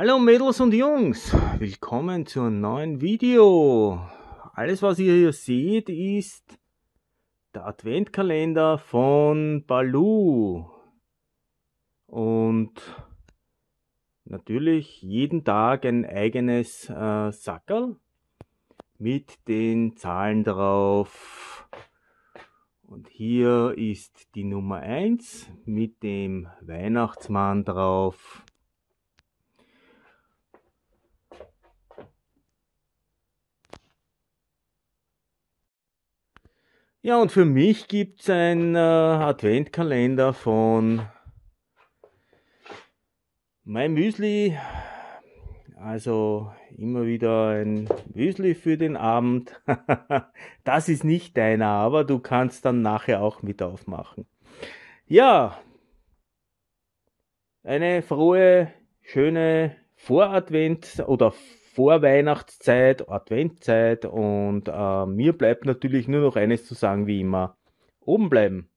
Hallo Mädels und Jungs, willkommen zu einem neuen Video. Alles was ihr hier seht ist der Adventkalender von Baloo. Und natürlich jeden Tag ein eigenes äh, Sackerl mit den Zahlen drauf. Und hier ist die Nummer 1 mit dem Weihnachtsmann drauf. Ja, und für mich gibt es einen äh, Adventkalender von mein Müsli. Also immer wieder ein Müsli für den Abend. das ist nicht deiner, aber du kannst dann nachher auch mit aufmachen. Ja, eine frohe, schöne Voradvent oder Vorweihnachtszeit, Adventzeit und äh, mir bleibt natürlich nur noch eines zu sagen wie immer. Oben bleiben!